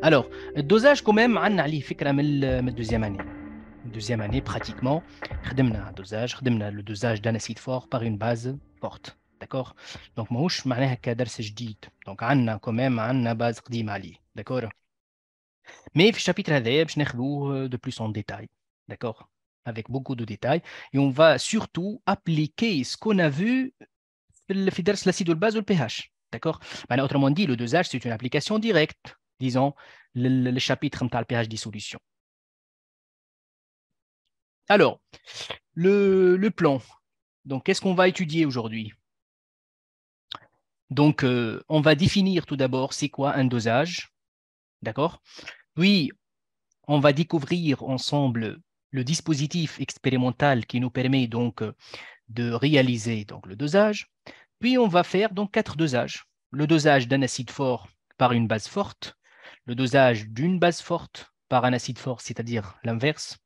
Alors, dosage quand même, on a une deuxième année. Deuxième année, pratiquement, on a dosage, le dosage d'un acide fort par une base forte. D'accord Donc, ماهوش un cours جديد. Donc, a quand même une base قديمة D'accord Mais ce chapitre, هذايا باش ناخذوه de plus en détail. D'accord Avec beaucoup de détails. Et on va surtout appliquer ce qu'on a vu le le l'acide ou le base ou le pH. D'accord bah, Autrement dit, le dosage, c'est une application directe disons, le, chapitre le de pH dissolution. Alors, le, plan. Donc, qu'est-ce qu'on va étudier aujourd'hui Donc, euh, on va définir tout d'abord c'est quoi un dosage, d'accord Puis, on va découvrir ensemble le dispositif expérimental qui nous permet donc euh, de réaliser donc le dosage. Puis on va faire donc quatre dosages. Le dosage d'un acide fort par une base forte, le dosage d'une base forte par un acide fort, c'est-à-dire l'inverse,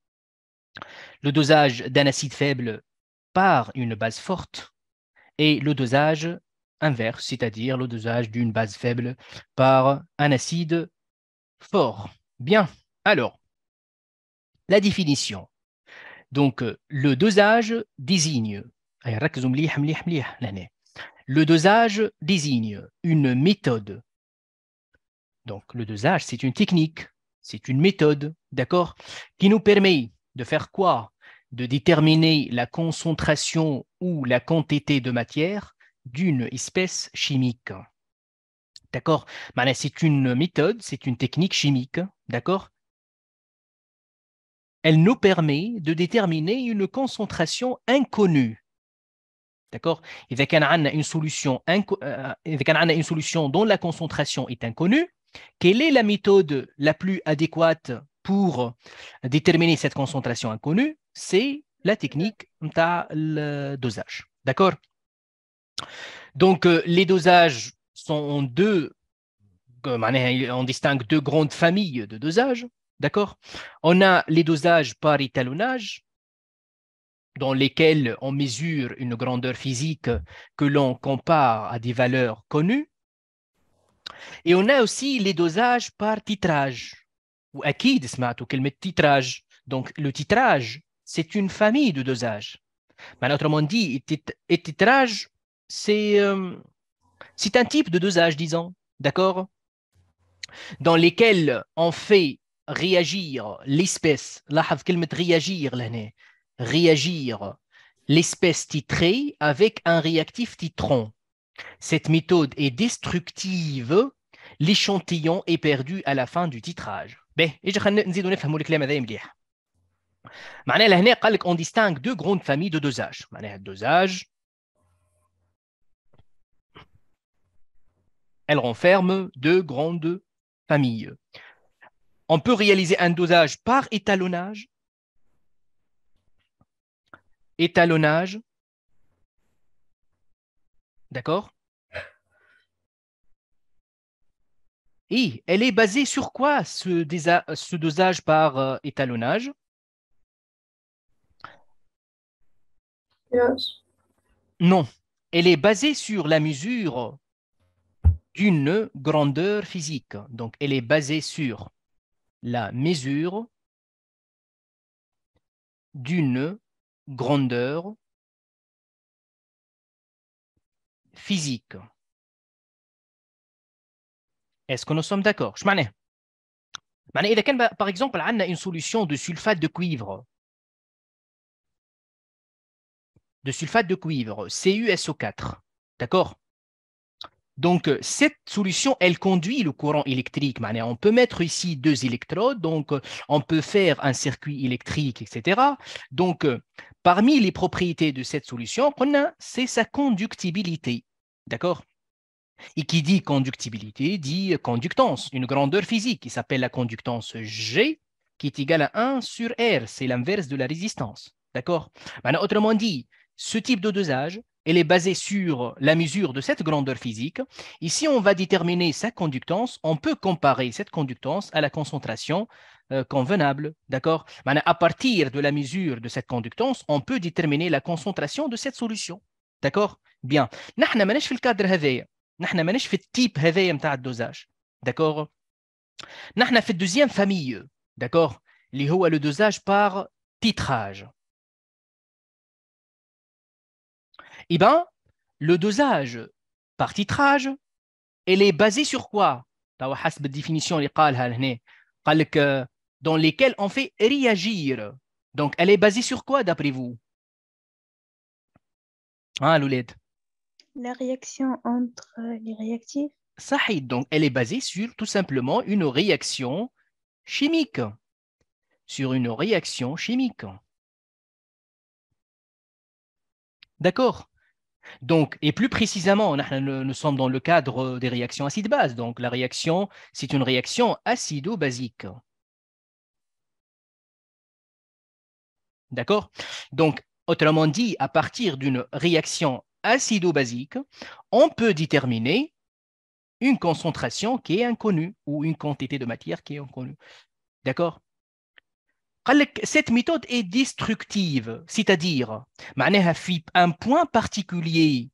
le dosage d'un acide faible par une base forte, et le dosage inverse, c'est-à-dire le dosage d'une base faible par un acide fort. Bien, alors, la définition. Donc, le dosage désigne, hein, le dosage désigne une méthode donc le dosage, c'est une technique, c'est une méthode, d'accord, qui nous permet de faire quoi De déterminer la concentration ou la quantité de matière d'une espèce chimique. D'accord C'est une méthode, c'est une technique chimique, d'accord Elle nous permet de déterminer une concentration inconnue. D'accord une solution, euh, euh, une solution dont la concentration est inconnue, quelle est la méthode la plus adéquate pour déterminer cette concentration inconnue C'est la technique le euh, dosage. D'accord Donc, euh, les dosages sont en deux, on distingue deux grandes familles de dosages. D'accord On a les dosages par étalonnage, dans lesquels on mesure une grandeur physique que l'on compare à des valeurs connues. Et on a aussi les dosages par titrage. Ou akid, ou met titrage. Donc, le titrage, c'est une famille de dosages. Mais autrement dit, et titrage, euh, c'est un type de dosage, disons, d'accord Dans lesquels on fait réagir l'espèce, là, réagir, l'année, réagir l'espèce titrée avec un réactif titron. Cette méthode est destructive. L'échantillon est perdu à la fin du titrage. Bah, on distingue deux grandes familles de هذا elle renferme deux grandes familles. On peut réaliser un dosage par étalonnage, étalonnage D'accord Et elle est basée sur quoi ce, dosage par euh, étalonnage Non, elle est basée sur la mesure d'une grandeur physique. Donc, elle est basée sur la mesure d'une grandeur physique. physique. Est-ce que nous sommes d'accord par exemple on a une solution de sulfate de cuivre de sulfate de cuivre CuSO4 d'accord donc euh, cette solution elle conduit le courant électrique on peut mettre ici deux électrodes donc euh, on peut faire un circuit électrique etc donc euh, parmi les propriétés de cette solution c'est sa conductibilité D'accord Et qui dit conductibilité dit conductance, une grandeur physique qui s'appelle la conductance G, qui est égale à 1 sur R. C'est l'inverse de la résistance. D'accord autrement dit, ce type de dosage, elle est basée sur la mesure de cette grandeur physique. Ici, on va déterminer sa conductance. On peut comparer cette conductance à la concentration euh, convenable. D'accord Maintenant, à partir de la mesure de cette conductance, on peut déterminer la concentration de cette solution. D'accord bien, nous n'âmes pas dans le cadre hein, nous n'âmes pas dans le type de dosage, d'accord, nous sommes dans le deuxième famille, d'accord, il y le dosage par titrage, et eh ben le dosage par titrage, elle est basée sur quoi? Par hasard définition lesquels hein, dans lesquels on fait réagir, donc elle est basée sur quoi d'après vous? Ah Louled la réaction entre les réactifs Sahid, donc elle est basée sur tout simplement une réaction chimique. Sur une réaction chimique. D'accord donc, et plus précisément, euh, nous, sommes dans le cadre des réactions acides-bases. Donc, la réaction, c'est une réaction acido-basique. D'accord Donc, autrement dit, à partir d'une réaction acido-basique, on peut déterminer une concentration qui est inconnue ou une quantité de matière qui est inconnue. D'accord cette méthode est destructive, c'est-à-dire, un point particulier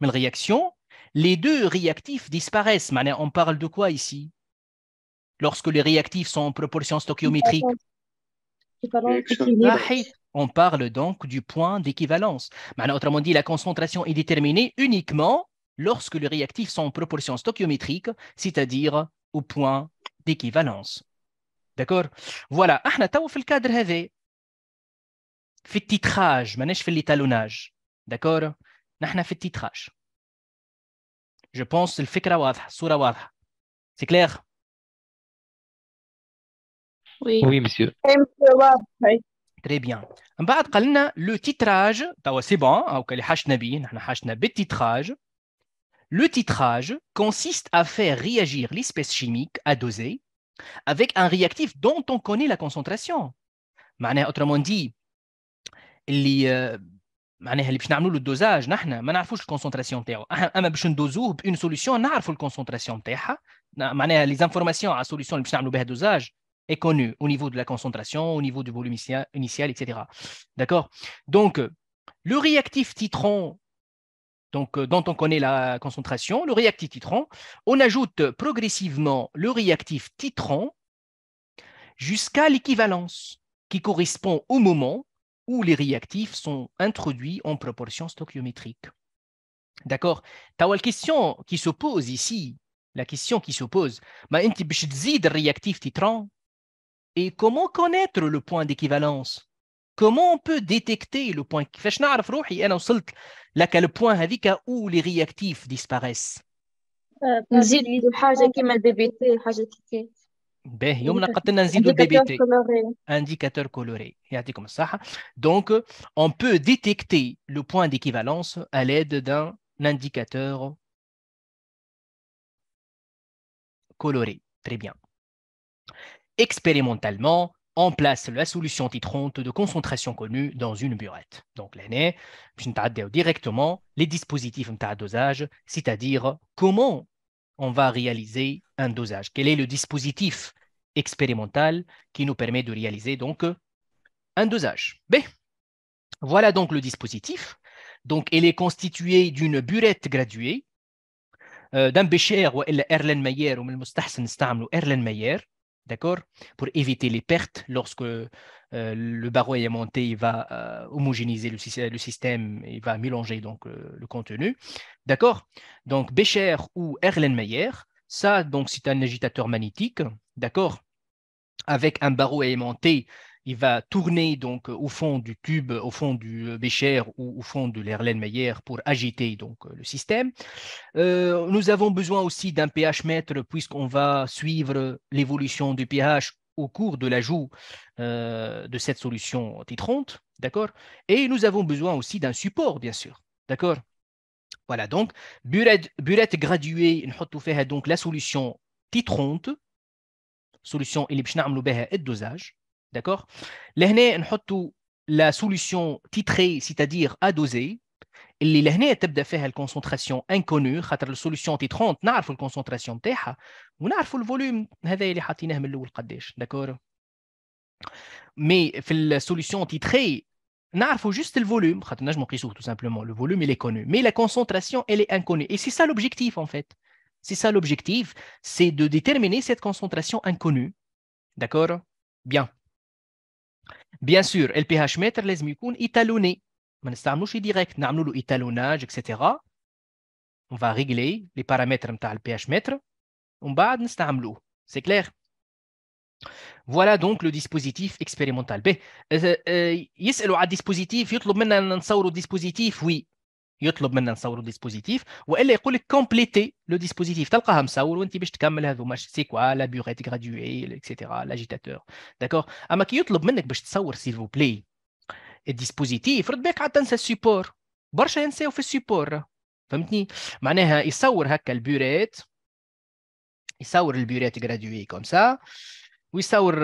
mais la réaction, les deux réactifs disparaissent. on parle de quoi ici Lorsque les réactifs sont en proportion stoichiométrique. On parle donc du point d'équivalence. Autrement dit, la concentration est déterminée uniquement lorsque les réactifs sont en proportion stoichiométrique, c'est-à-dire au point d'équivalence. D'accord Voilà, احنا تو في الكادر هذا في titrage, ماناش في l'étalonnage. D'accord في titrage. Je pense que c'est الصورة واضحة. C'est clair Oui. Oui, monsieur. Très bien. من بعد قال لنا لو تيتراج توا سي بون هاوكا اللي حاشنا Le titrage consiste à faire réagir l'espèce chimique à doser avec un réactif dont on connaît la concentration. Autrement dit, euh, le dosage, nous ne savons pas la concentration. Nous avons une solution, nous savons la concentration. Les informations à la solution, nous savons le dosage est connu au niveau de la concentration, au niveau du volume initial, etc. D'accord Donc, euh, le réactif titrant, donc, euh, dont on connaît la concentration, le réactif titrant, on ajoute progressivement le réactif titrant jusqu'à l'équivalence qui correspond au moment où les réactifs sont introduits en proportion stoichiométrique. D'accord La question qui se pose ici, la question qui se pose, le réactif titrant et comment connaître le point d'équivalence Comment on peut détecter le point كيفاش نعرف روحي انا وصلت où les réactifs disparaissent indicateur coloré donc on peut détecter le point d'équivalence à l'aide d'un indicateur coloré très bien expérimentalement, on place la solution titrante de concentration connue dans une burette. Donc l'année, directement les dispositifs de dosage, c'est-à-dire comment on va réaliser un dosage, quel est le dispositif expérimental qui nous permet de réaliser donc un dosage. B. Voilà donc le dispositif. Donc, il est constitué d'une burette graduée. Euh, d'un bécher ou Erlenmeyer ou Erlenmeyer d'accord Pour éviter les pertes lorsque euh, le barreau est monté, il va euh, homogénéiser le, système, il va mélanger donc euh, le contenu, d'accord Donc Becher ou Erlenmeyer, ça donc c'est un agitateur magnétique, d'accord Avec un barreau aimanté il va tourner donc euh, au fond du tube, au fond du euh, Bécher ou au fond de l'Erlenmeyer pour agiter donc euh, le système. nous avons besoin aussi d'un pH mètre puisqu'on va suivre l'évolution du pH au cours de l'ajout de cette solution titrante, d'accord Et nous avons besoin aussi d'un support, bien sûr, d'accord Voilà, donc, burette, burette graduée, donc la solution titrante, solution اللي dosage. نعملوا بها dosage. D'accord. on fait la solution titrée, c'est-à-dire à doser, les étape de faire la concentration inconnue. Quand la solution titrante, on sait la concentration. On sait le volume. D'accord. Mais la solution titrée, on juste le volume. Quand j'ai mon tout simplement, le volume est connu. Mais la concentration, elle est inconnue. Et c'est ça l'objectif, en fait. C'est ça l'objectif, c'est de déterminer cette concentration inconnue. D'accord. Bien. Bien sûr, le mètre, les يكون étalonné. ما pas direct, نعملو fait l'étalonnage, etc. On va régler les paramètres نتاع LPH mètre. On va نستعملوه. C'est clair Voilà donc le dispositif expérimental. B. يسألوا على الديسبوزيتيف يطلب منا نصوروا dispositif Oui, يطلب منا نصوروا ديسبوزيتيف والا يقول لك كومبليتي لو ديسبوزيتيف تلقاها مصور وانت باش تكمل ماش سي كوا لا بيغيت غراديوي اكسيتيرا لاجيتاتور داكور اما كي يطلب منك باش تصور سيلفو بلي الديسبوزيتيف رد بالك عاد تنسى السيبور برشا ينساو في السيبور فهمتني معناها يصور هكا البيوريت يصور البيوريت غراديوي كوم سا ويصور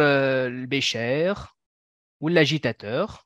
البيشير euh, ولاجيتاتور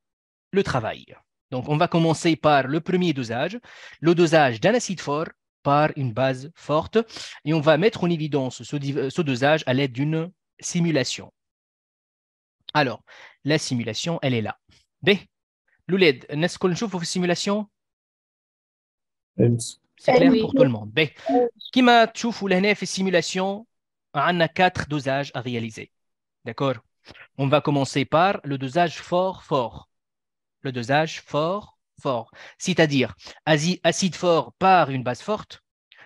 le travail. Donc, on va commencer par le premier dosage, le dosage d'un acide fort par une base forte, et on va mettre en évidence euh, ce, dosage à l'aide d'une simulation. Alors, la simulation, elle est là. B. Louled, n'est-ce qu'on chauffe vos simulations C'est clair pour tout le monde. B. Qui m'a ou l'année fait simulation On a quatre dosages à réaliser. D'accord On va commencer par le dosage fort-fort le dosage fort, fort. C'est-à-dire acide fort par une base forte,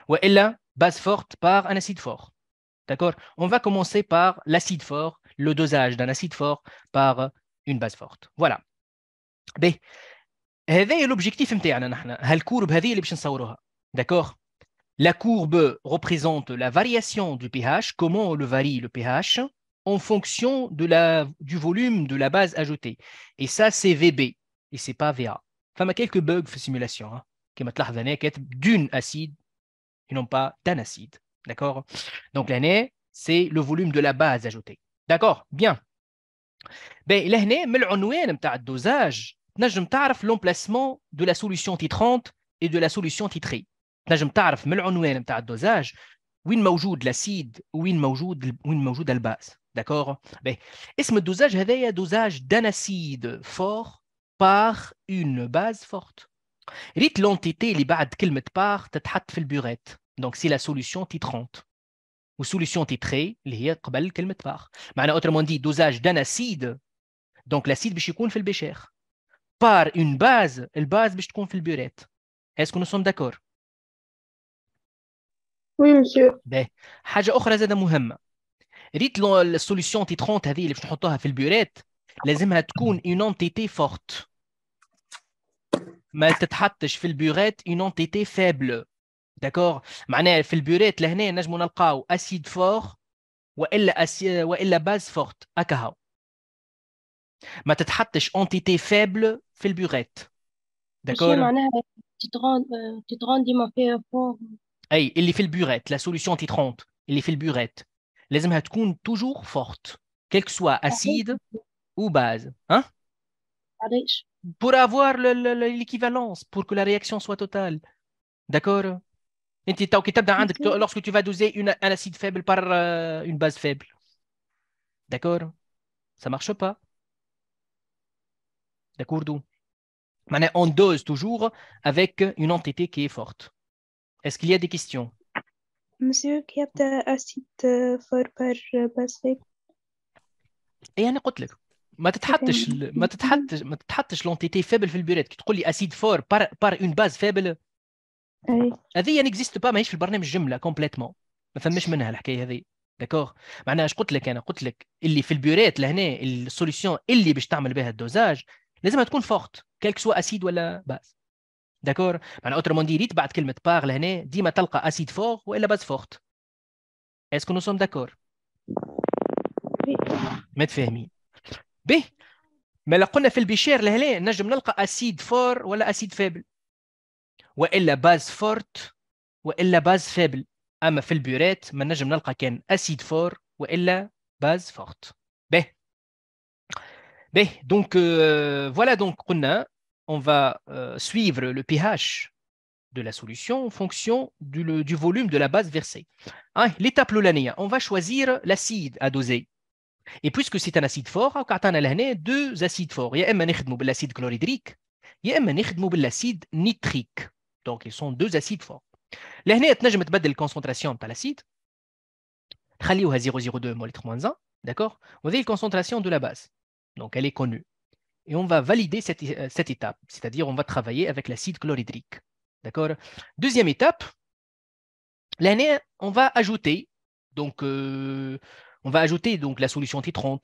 ou elle base forte par un acide fort. D'accord On va commencer par l'acide fort, le dosage d'un acide fort par une base forte. Voilà. B. l'objectif d'accord la courbe représente la variation du pH comment on le varie le pH en fonction du volume de la base ajoutée et ça c'est VB et c'est pas VA. Enfin, il y a quelques bugs de simulation qui m'ont l'air d'une acide et non pas d'un acide. D'accord Donc, l'année, c'est le volume de la base ajoutée. D'accord Bien. Ben, l'année, mais le renouer, dosage, je me l'emplacement de la solution titrante et de la solution titrée. Je t'arf, tarif, mais le du dosage, où est de l'acide, où est m'ajoute la base. D'accord Ben, est-ce dosage, avait un dosage d'un acide fort par une base forte. Rite l'entité, les bad qu'il met par, t'as fait le burette. Donc c'est la solution titrante. Ou solution titrée, les yakbal qu'il met par. Autrement dit, dosage d'un acide, donc l'acide bichikoun fait le bécher. Par une base, la base bichikoun fait le burette. Est-ce que nous sommes d'accord Oui, monsieur. Ben, haja okhra zada muhamma. Rite la solution titrante, elle est fait le burette. Les hommes une entité forte. une entité faible. D'accord Les hommes une entité faible. Acide euh, fort. Ou la base forte. Les hommes une entité faible. Les D'accord Les La solution est Les toujours forte. Quel que soit l'acide ou base hein Pour avoir l'équivalence, pour que la réaction soit totale. D'accord Lorsque tu vas doser un acide faible par euh, une base faible. D'accord Ça marche pas. D'accord Maintenant, on dose toujours avec une entité qui est forte. Est-ce qu'il y a des questions Monsieur, qui a acide euh, fort par euh, base faible Et un ما تتحطش ما تتحطش ما تتحطش لونتيتي فابل في البيرات كي تقول لي اسيد فور بار بار اون باز فابل هذه نيكزيست با ماهيش في البرنامج جمله كومبليتمون ما فماش منها الحكايه هذه داكوغ معناها اش قلت لك انا قلت لك اللي في البيرات لهنا السوليسيون اللي باش تعمل بها الدوزاج لازمها تكون فورت كالك سوا اسيد ولا باز داكور معناها مون ديريت بعد كلمه باغ لهنا ديما تلقى اسيد فور والا باز فورت اسكو نو سوم داكور ما تفاهمين Mais, comme on a fait le bichère, on a un acide fort ou un acide faible. Ou la base forte ou la base faible. On a fait le burette, mais on acide fort ou la base forte. Donc, euh, voilà, on va euh, suivre le pH de la solution en fonction du volume de la base versée. Hein, l'étape l'olania, on va choisir l'acide à doser. Et puisque c'est un acide fort, on a deux acides forts. Il y a un acide chlorhydrique, il y a un acide nitrique. Donc, ils sont deux acides forts. لهنا la concentration de l'acide. On a 002 mol 3 1 d'accord la concentration de la base. donc elle est connue et on va valider cette, euh, cette étape c'est-à-dire on va travailler avec l'acide chlorhydrique d'accord deuxième étape l'année on va ajouter donc euh, on va ajouter donc la solution T30,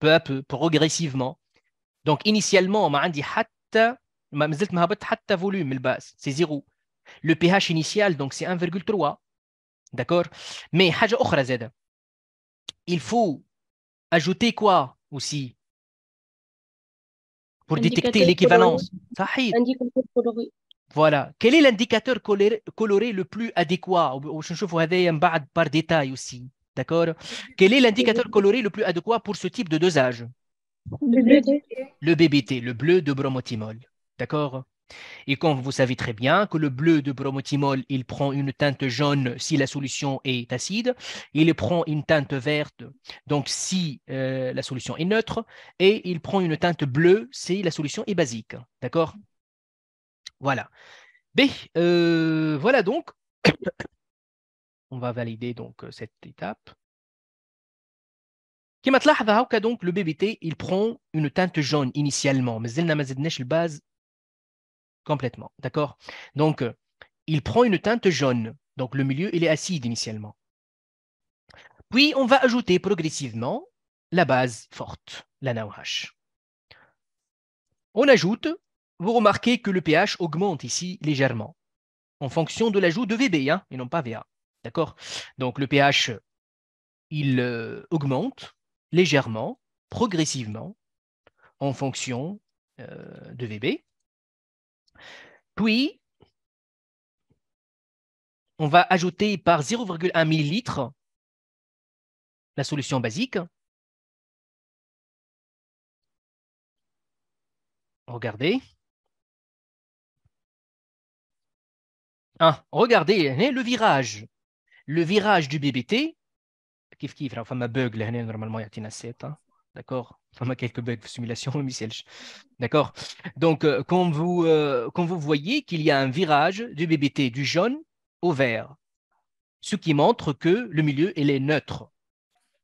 peu à peu, progressivement. Donc initialement, on a dit a volume, le base, c'est zéro. Le pH initial, donc c'est 1,3. D'accord Mais Il faut ajouter quoi aussi pour détecter l'équivalence voilà. Quel est l'indicateur coloré, le plus adéquat Je vais vous par détail aussi. D'accord Quel est l'indicateur coloré le plus adéquat pour ce type de dosage Le BBT. Le BBT, le bleu de bromotimol. D'accord et comme vous savez très bien que le bleu de bromothymol, il prend une teinte jaune si la solution est acide, il prend une teinte verte donc si euh, la solution est neutre, et il prend une teinte bleue si la solution est basique. D'accord Voilà. B, euh, voilà donc on va valider donc euh, cette étape. Le تلاحظ il prend une teinte jaune initialement mais ما زدناش base complètement d'accord donc euh, il prend une teinte jaune donc le milieu il est acide initialement puis on va ajouter progressivement la base forte la NaOH on ajoute vous remarquez que le pH augmente ici légèrement en fonction de l'ajout de VB hein, et non pas VA D'accord Donc le pH, il euh, augmente légèrement, progressivement, en fonction euh, de VB. Puis, on va ajouter par 0,1 ml la solution basique. Regardez. Ah, regardez hein, le virage le virage du BBT, comme bug normalement hein. d'accord Enfin, quelques bugs simulation, D'accord Donc, euh, quand, vous, euh, quand vous voyez qu'il y a un virage du BBT du jaune au vert, ce qui montre que le milieu est neutre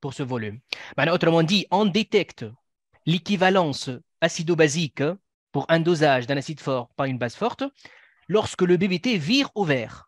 pour ce volume. autrement dit, on détecte l'équivalence acido-basique pour un dosage d'un acide fort par une base forte lorsque le BBT vire au vert.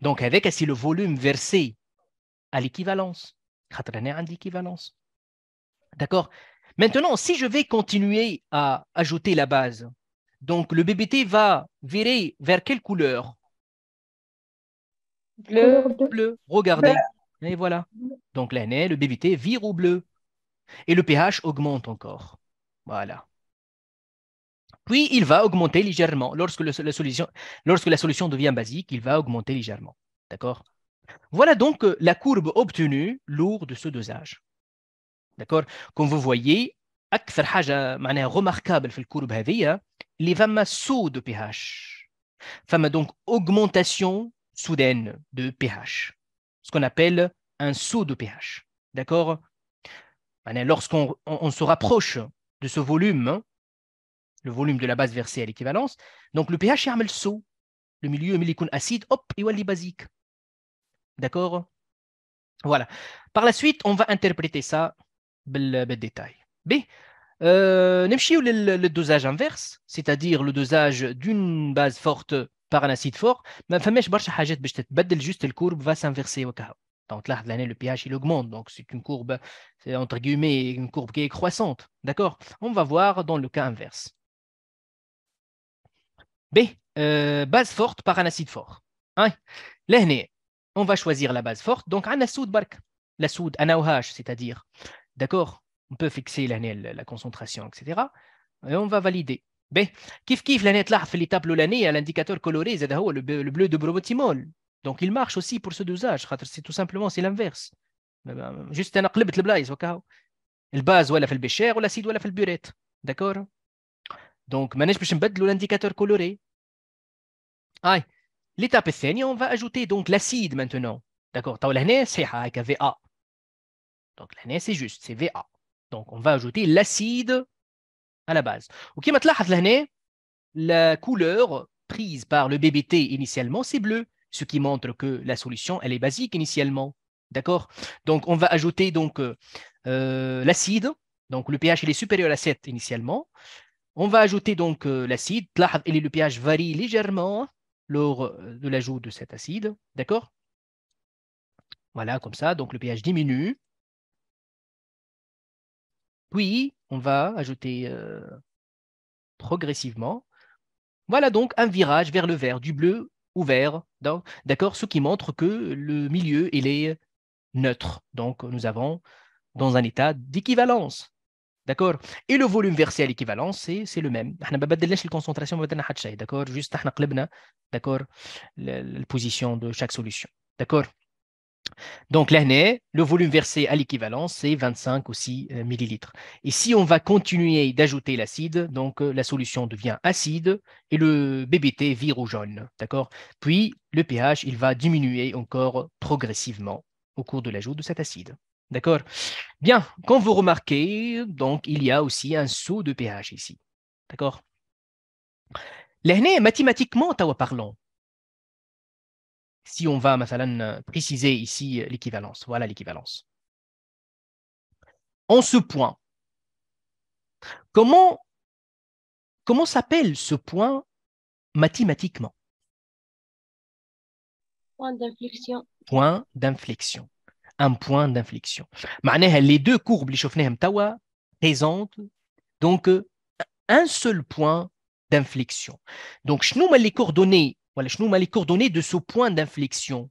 Donc, avec, si le volume versé à l'équivalence, l'équivalence. D'accord Maintenant, si je vais continuer à ajouter la base, donc le BBT va virer vers quelle couleur Bleu. Bleu. Regardez. Et voilà. Donc l'année, le BBT vire au bleu. Et le pH augmente encore. Voilà. Puis, il va augmenter légèrement. Lorsque, la solution, devient basique, il va augmenter légèrement. D'accord Voilà donc euh, la courbe obtenue lors de ce dosage. D'accord Comme vous voyez, أكثر حاجة معناها remarquable في الكورب هذه اللي فما saut donc augmentation soudaine de pH. Ce qu'on appelle un saut de pH. D'accord Lorsqu'on se rapproche de ce volume, hein, le volume de la base versée à l'équivalence. Donc le pH un saut. Le milieu يكون acide, hop, il est basique. D'accord Voilà. Par la suite, on va interpréter ça détail. B. Euh, le dosage inverse, c'est-à-dire le dosage d'une base forte par un acide fort. mais juste courbe va s'inverser Donc là, l'année, le pH, il augmente. Donc c'est une courbe, entre guillemets, une courbe qui est croissante. D'accord On va voir dans le cas inverse. B. Euh, base forte par un acide fort. Hein? on va choisir la base forte. Donc, un soude bark. La soude, un c'est-à-dire. D'accord On peut fixer l'année, la concentration, etc. Et on va valider. B. Kif kif, l'année là, fait tableaux l'année à l'indicateur coloré, le, bleu de brobotimol. Donc, il marche aussi pour ce dosage. C'est tout simplement, c'est l'inverse. Bah, bah, bah, juste un le blaise, Le base, ou la fait le bécher, ou l'acide, ou la fait le burette. D'accord donc, maintenant باش نبدلوا لانديكاتور l'indicateur هاي va ajouter L'étape on va دونك لاسيد maintenant. maintenant. D'accord c'est c'est VA. Donc, va Donc c'est juste. C'est V.A. à la base. OK maintenant l'année la couleur prise par le BBT initialement c'est bleu, ce qui montre que la solution elle est basique initialement. D'accord Donc on va ajouter donc euh, euh, l'acide. Donc le pH il est supérieur à 7 initialement. On va ajouter donc euh, l'acide. Et le pH varie légèrement lors euh, de l'ajout de cet acide. D'accord Voilà, comme ça. Donc le pH diminue. Puis, on va ajouter euh, progressivement. Voilà donc un virage vers le vert, du bleu au vert. D'accord Ce qui montre que le milieu, est neutre. Donc, nous avons dans un état d'équivalence. D'accord Et le volume versé à l'équivalent, c'est, c'est le même. On pas la concentration, d'accord Juste, on d'accord la, position de chaque solution. D'accord donc l'année, le volume versé à l'équivalent, c'est 25 ou 6 millilitres. Et si on va continuer d'ajouter l'acide, donc euh, la solution devient acide et le BBT vire au jaune, d'accord Puis le pH, il va diminuer encore progressivement au cours de l'ajout de cet acide, D'accord Bien, quand vous remarquez, donc il y a aussi un saut de pH ici. D'accord L'année, mathématiquement, parlant, si on va مثلا, préciser ici euh, l'équivalence, voilà l'équivalence. En ce point, comment, comment s'appelle ce point mathématiquement Point d'inflexion. Point d'inflexion un point d'inflexion. Les deux courbes, les présentent donc euh, un seul point d'inflexion. Donc, je les coordonnées, les coordonnées de ce point d'inflexion.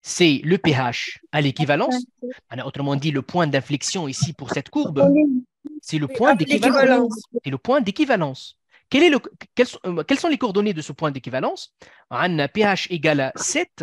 C'est le pH à l'équivalence. Autrement dit, le point d'inflexion ici pour cette courbe, c'est le point d'équivalence. Et le point d'équivalence. Euh, quelles, sont, les coordonnées de ce point d'équivalence pH égale à 7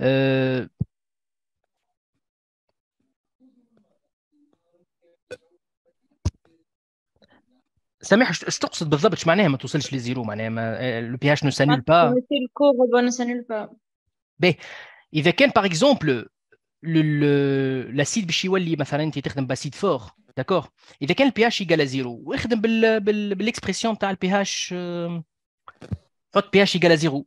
أه، سامح اش تقصد بالضبط اش معناها ما توصلش لزيرو معناها ما لو بي اش نو سانيل با باهي اذا كان باغ اكزومبل الاسيد باش يولي مثلا انت تخدم باسيد فور داكور اذا كان البي اش يقال زيرو واخدم بالاكسبرسيون تاع البي اش حط بي اش يقال زيرو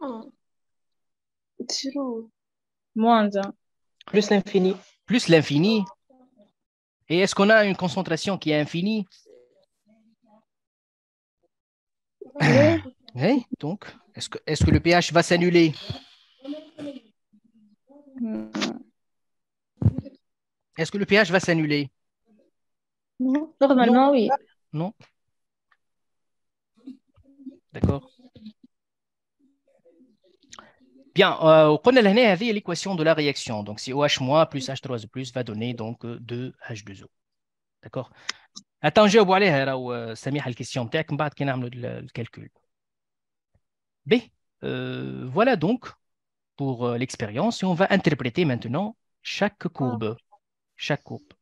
Hmm. Moins hein. Plus l'infini. Plus l'infini. Et est-ce qu'on a une concentration qui est infinie oui. donc, est-ce que, est que le pH va s'annuler Est-ce que le pH va s'annuler hmm. Normalement, oui. Non D'accord. Bien, euh, on a l'année avait l'équation de la réaction. Donc, c'est OH- plus H3O plus va donner donc 2H2O. Euh, D'accord Attends, je à euh, la question الكيستيون تاعك من بعد B. voilà donc pour l'expérience et on va interpréter maintenant chaque courbe. Chaque courbe.